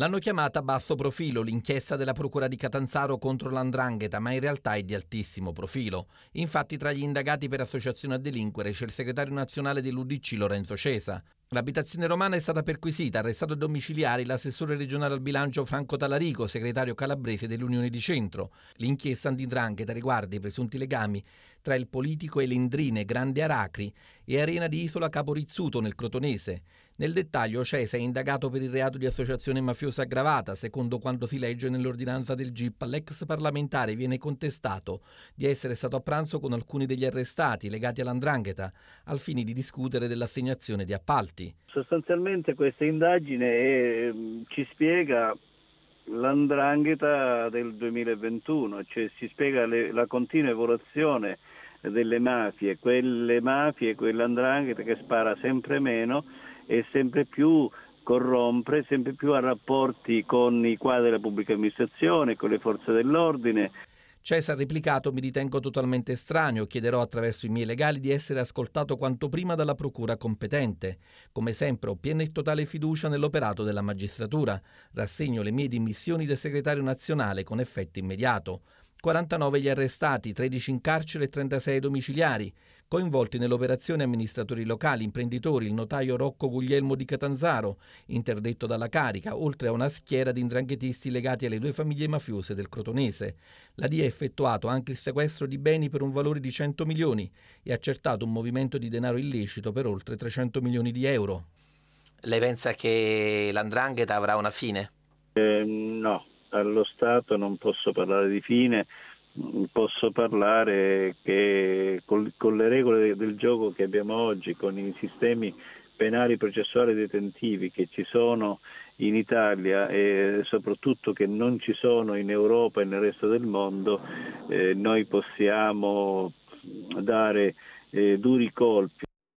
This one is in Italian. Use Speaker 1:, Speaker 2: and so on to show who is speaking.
Speaker 1: L'hanno chiamata basso profilo l'inchiesta della Procura di Catanzaro contro l'andrangheta, ma in realtà è di altissimo profilo. Infatti tra gli indagati per associazione a delinquere c'è il segretario nazionale dell'Udc Lorenzo Cesa. L'abitazione romana è stata perquisita, arrestato domiciliare l'assessore regionale al bilancio Franco Talarico, segretario calabrese dell'Unione di Centro. L'inchiesta antidrangheta riguarda i presunti legami tra il politico Elendrine Grande Aracri e Arena di Isola Caporizzuto nel Crotonese. Nel dettaglio Cesa è indagato per il reato di associazione mafiosa aggravata, secondo quanto si legge nell'ordinanza del GIP. L'ex parlamentare viene contestato di essere stato a pranzo con alcuni degli arrestati legati all'andrangheta, al fine di discutere dell'assegnazione di appalti fatti.
Speaker 2: Sostanzialmente questa indagine è, eh, ci spiega l'andrangheta del 2021, cioè si spiega le, la continua evoluzione delle mafie, quelle mafie, quell'andrangheta che spara sempre meno e sempre più corrompe, sempre più ha rapporti con i quadri della pubblica amministrazione, con le forze dell'ordine,
Speaker 1: Cesa replicato mi ritengo totalmente estraneo, chiederò attraverso i miei legali di essere ascoltato quanto prima dalla procura competente. Come sempre ho piena e totale fiducia nell'operato della magistratura. Rassegno le mie dimissioni del segretario nazionale con effetto immediato. 49 gli arrestati, 13 in carcere e 36 domiciliari. Coinvolti nell'operazione amministratori locali, imprenditori, il notaio Rocco Guglielmo di Catanzaro, interdetto dalla carica, oltre a una schiera di indranghetisti legati alle due famiglie mafiose del Crotonese. La DIA ha effettuato anche il sequestro di beni per un valore di 100 milioni e accertato un movimento di denaro illecito per oltre 300 milioni di euro.
Speaker 3: Lei pensa che l'andrangheta avrà una fine?
Speaker 2: Eh, no, allo Stato non posso parlare di fine, posso parlare che con, con le regole del gioco che abbiamo oggi, con i sistemi penali processuali detentivi che ci sono in Italia e soprattutto che non ci sono in Europa e nel resto del mondo, eh, noi possiamo dare eh, duri colpi.